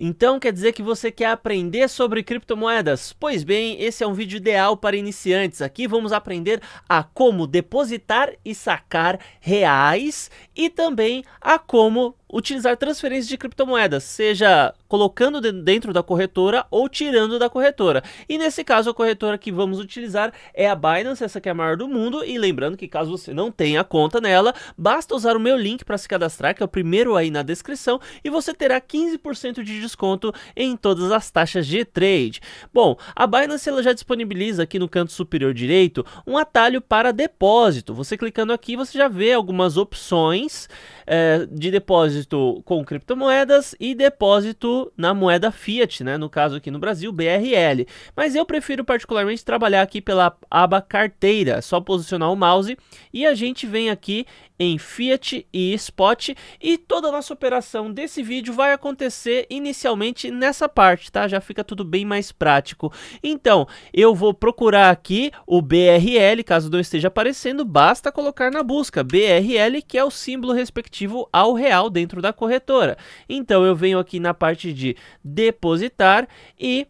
Então quer dizer que você quer aprender sobre criptomoedas? Pois bem, esse é um vídeo ideal para iniciantes. Aqui vamos aprender a como depositar e sacar reais e também a como utilizar transferências de criptomoedas, seja colocando dentro da corretora ou tirando da corretora. E nesse caso, a corretora que vamos utilizar é a Binance, essa que é a maior do mundo. E lembrando que caso você não tenha conta nela, basta usar o meu link para se cadastrar, que é o primeiro aí na descrição, e você terá 15% de desconto em todas as taxas de trade. Bom, a Binance ela já disponibiliza aqui no canto superior direito um atalho para depósito. Você clicando aqui, você já vê algumas opções é, de depósito depósito com criptomoedas e depósito na moeda fiat, né? No caso aqui no Brasil, BRL. Mas eu prefiro particularmente trabalhar aqui pela aba carteira, é só posicionar o mouse e a gente vem aqui em fiat e spot e toda a nossa operação desse vídeo vai acontecer inicialmente nessa parte, tá? Já fica tudo bem mais prático. Então, eu vou procurar aqui o BRL, caso não esteja aparecendo, basta colocar na busca BRL, que é o símbolo respectivo ao real dentro dentro da corretora. Então eu venho aqui na parte de depositar e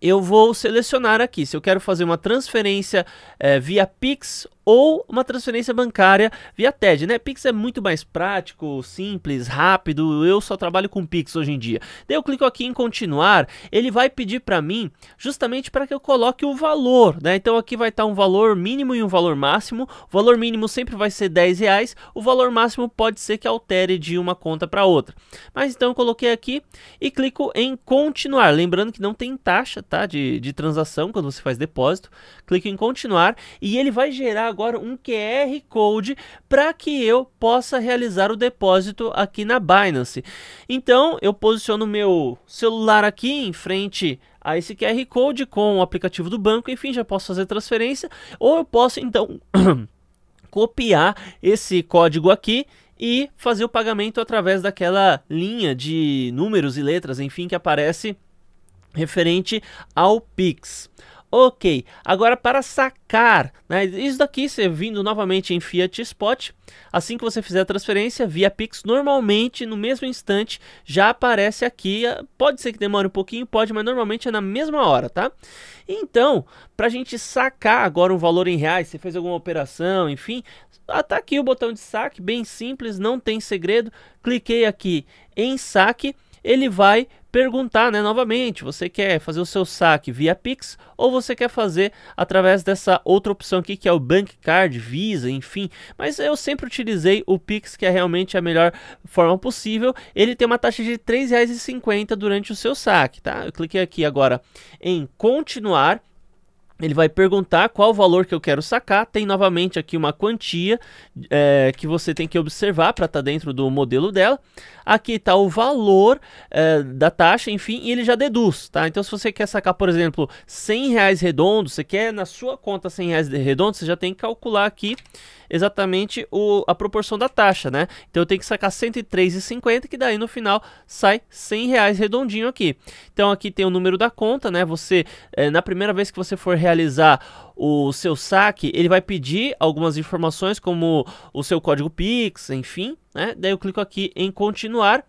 eu vou selecionar aqui se eu quero fazer uma transferência é, via Pix ou uma transferência bancária via TED, né? Pix é muito mais prático, simples, rápido. Eu só trabalho com Pix hoje em dia. Daí eu clico aqui em continuar, ele vai pedir para mim justamente para que eu coloque o valor, né? Então aqui vai estar tá um valor mínimo e um valor máximo. O valor mínimo sempre vai ser 10 reais. O valor máximo pode ser que altere de uma conta para outra. Mas então eu coloquei aqui e clico em continuar. Lembrando que não tem taxa, tá? De, de transação quando você faz depósito. Clico em continuar e ele vai gerar agora um QR Code para que eu possa realizar o depósito aqui na Binance. Então eu posiciono meu celular aqui em frente a esse QR Code com o aplicativo do banco, enfim, já posso fazer transferência, ou eu posso então copiar esse código aqui e fazer o pagamento através daquela linha de números e letras, enfim, que aparece referente ao Pix. Ok, agora para sacar, né? isso daqui você vindo novamente em Fiat Spot, assim que você fizer a transferência via Pix, normalmente no mesmo instante já aparece aqui, eh, pode ser que demore um pouquinho, pode, mas normalmente é na mesma hora, tá? Então, para a gente sacar agora um valor em reais, você fez alguma operação, enfim, está ah, aqui o botão de saque, bem simples, não tem segredo, cliquei aqui em saque, ele vai perguntar, né, novamente, você quer fazer o seu saque via Pix ou você quer fazer através dessa outra opção aqui que é o Bank Card, Visa, enfim. Mas eu sempre utilizei o Pix, que é realmente a melhor forma possível. Ele tem uma taxa de R$ 3,50 durante o seu saque, tá? Eu cliquei aqui agora em continuar ele vai perguntar qual o valor que eu quero sacar. Tem novamente aqui uma quantia é, que você tem que observar para estar tá dentro do modelo dela. Aqui está o valor é, da taxa, enfim, e ele já deduz. Tá? Então, se você quer sacar, por exemplo, 100 reais redondo, você quer na sua conta 100 reais redondo, você já tem que calcular aqui exatamente o, a proporção da taxa. Né? Então, eu tenho que sacar 103,50, que daí no final sai 100 reais redondinho aqui. Então, aqui tem o número da conta. né? Você, é, na primeira vez que você for realizar realizar o seu saque, ele vai pedir algumas informações como o seu código Pix, enfim, né? Daí eu clico aqui em continuar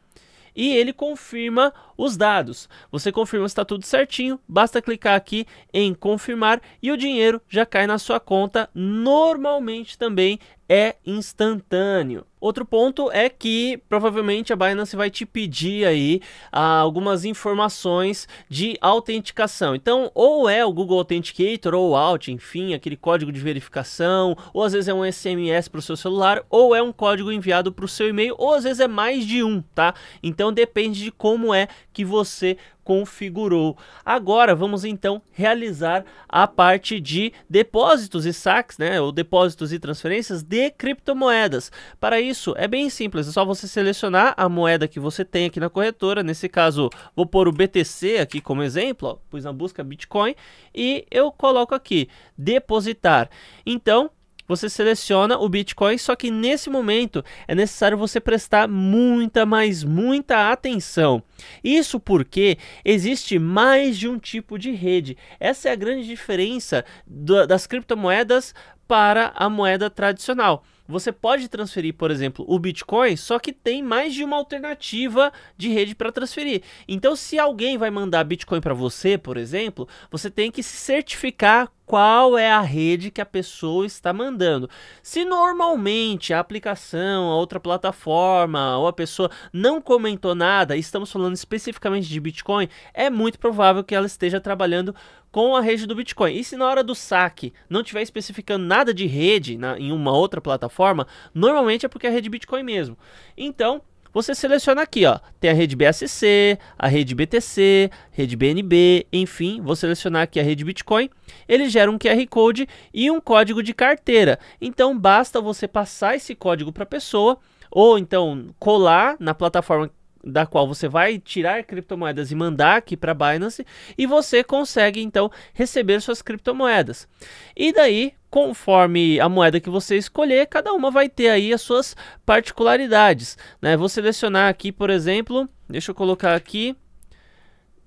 e ele confirma os dados. Você confirma se está tudo certinho, basta clicar aqui em confirmar e o dinheiro já cai na sua conta. Normalmente também é instantâneo. Outro ponto é que provavelmente a Binance vai te pedir aí ah, algumas informações de autenticação. Então, ou é o Google Authenticator ou Auth, enfim, aquele código de verificação, ou às vezes é um SMS para o seu celular, ou é um código enviado para o seu e-mail, ou às vezes é mais de um, tá? Então depende de como é que você configurou. Agora vamos então realizar a parte de depósitos e saques, né, ou depósitos e transferências de criptomoedas. Para isso é bem simples, é só você selecionar a moeda que você tem aqui na corretora, nesse caso vou pôr o BTC aqui como exemplo, ó, pus na busca Bitcoin e eu coloco aqui depositar. Então, você seleciona o Bitcoin, só que nesse momento é necessário você prestar muita, mas muita atenção. Isso porque existe mais de um tipo de rede. Essa é a grande diferença do, das criptomoedas para a moeda tradicional você pode transferir, por exemplo, o Bitcoin, só que tem mais de uma alternativa de rede para transferir. Então, se alguém vai mandar Bitcoin para você, por exemplo, você tem que se certificar qual é a rede que a pessoa está mandando. Se normalmente a aplicação, a outra plataforma ou a pessoa não comentou nada, estamos falando especificamente de Bitcoin, é muito provável que ela esteja trabalhando com a rede do Bitcoin. E se na hora do saque não tiver especificando nada de rede na, em uma outra plataforma, plataforma, normalmente é porque é a rede Bitcoin mesmo. Então, você seleciona aqui, ó, tem a rede BSC, a rede BTC, rede BNB, enfim, vou selecionar aqui a rede Bitcoin, ele gera um QR Code e um código de carteira. Então basta você passar esse código para a pessoa ou então colar na plataforma da qual você vai tirar criptomoedas e mandar aqui para Binance e você consegue então receber suas criptomoedas. E daí, conforme a moeda que você escolher, cada uma vai ter aí as suas particularidades, né? Vou selecionar aqui, por exemplo, deixa eu colocar aqui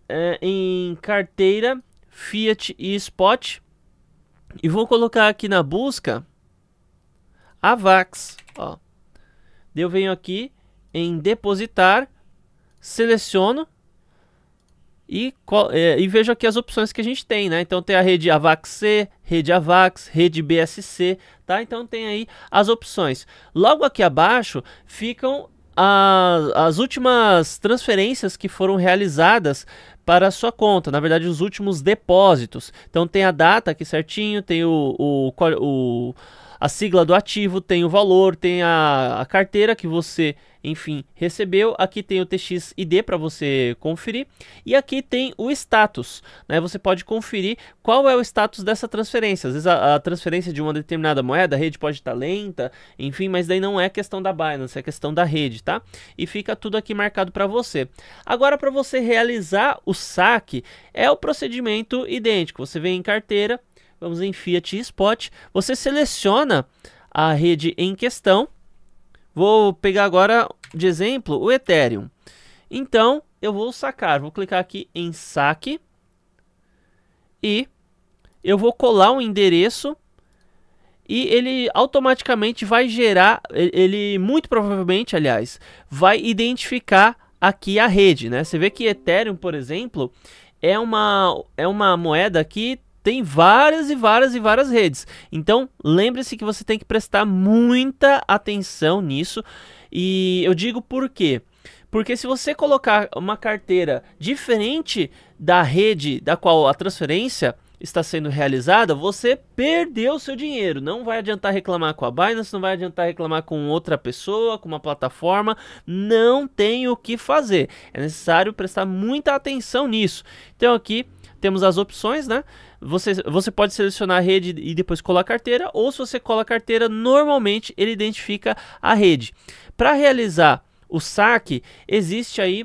é, em carteira Fiat e Spot e vou colocar aqui na busca a Vax ó. Eu venho aqui em depositar seleciono e, é, e vejo aqui as opções que a gente tem, né? Então tem a rede AVAX-C, rede AVAX, rede BSC, tá? Então tem aí as opções. Logo aqui abaixo ficam as, as últimas transferências que foram realizadas para a sua conta, na verdade os últimos depósitos. Então tem a data aqui certinho, tem o, o, o a sigla do ativo, tem o valor, tem a, a carteira que você enfim, recebeu. Aqui tem o TXID para você conferir e aqui tem o status, né? Você pode conferir qual é o status dessa transferência. Às vezes a, a transferência de uma determinada moeda, a rede pode estar tá lenta, enfim, mas daí não é questão da Binance, é questão da rede, tá? E fica tudo aqui marcado para você. Agora para você realizar o saque é o procedimento idêntico. Você vem em carteira, vamos em Fiat Spot, você seleciona a rede em questão Vou pegar agora de exemplo o Ethereum. Então, eu vou sacar, vou clicar aqui em saque e eu vou colar um endereço e ele automaticamente vai gerar, ele muito provavelmente, aliás, vai identificar aqui a rede, né? Você vê que Ethereum, por exemplo, é uma, é uma moeda que tem várias e várias e várias redes. Então, lembre-se que você tem que prestar muita atenção nisso. E eu digo por quê? Porque se você colocar uma carteira diferente da rede da qual a transferência está sendo realizada, você perdeu seu dinheiro. Não vai adiantar reclamar com a Binance, não vai adiantar reclamar com outra pessoa, com uma plataforma. Não tem o que fazer. É necessário prestar muita atenção nisso. Então aqui temos as opções, né? você, você pode selecionar a rede e depois colar a carteira, ou se você cola a carteira, normalmente ele identifica a rede. Para realizar o saque, existe aí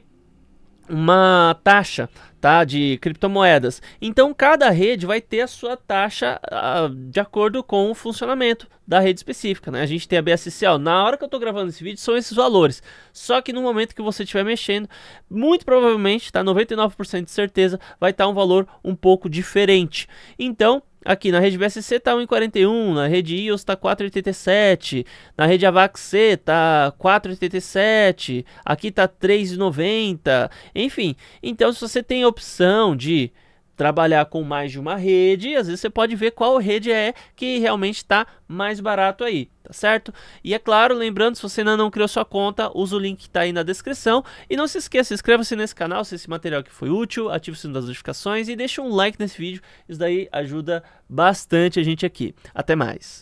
uma taxa tá, de criptomoedas. Então cada rede vai ter a sua taxa uh, de acordo com o funcionamento da rede específica. Né? A gente tem a BSC, ó, na hora que eu estou gravando esse vídeo são esses valores. Só que no momento que você estiver mexendo, muito provavelmente, tá, 99% de certeza, vai estar tá um valor um pouco diferente. Então Aqui na rede BSC tá 1,41, na rede IOS tá 4,87, na rede AVAX C tá 4,87, aqui tá 3,90, enfim. Então se você tem a opção de trabalhar com mais de uma rede e às vezes você pode ver qual rede é que realmente está mais barato aí, tá certo? E é claro, lembrando, se você ainda não criou sua conta, usa o link que está aí na descrição. E não se esqueça, inscreva-se nesse canal se esse material aqui foi útil, ative o sino das notificações e deixa um like nesse vídeo, isso daí ajuda bastante a gente aqui. Até mais!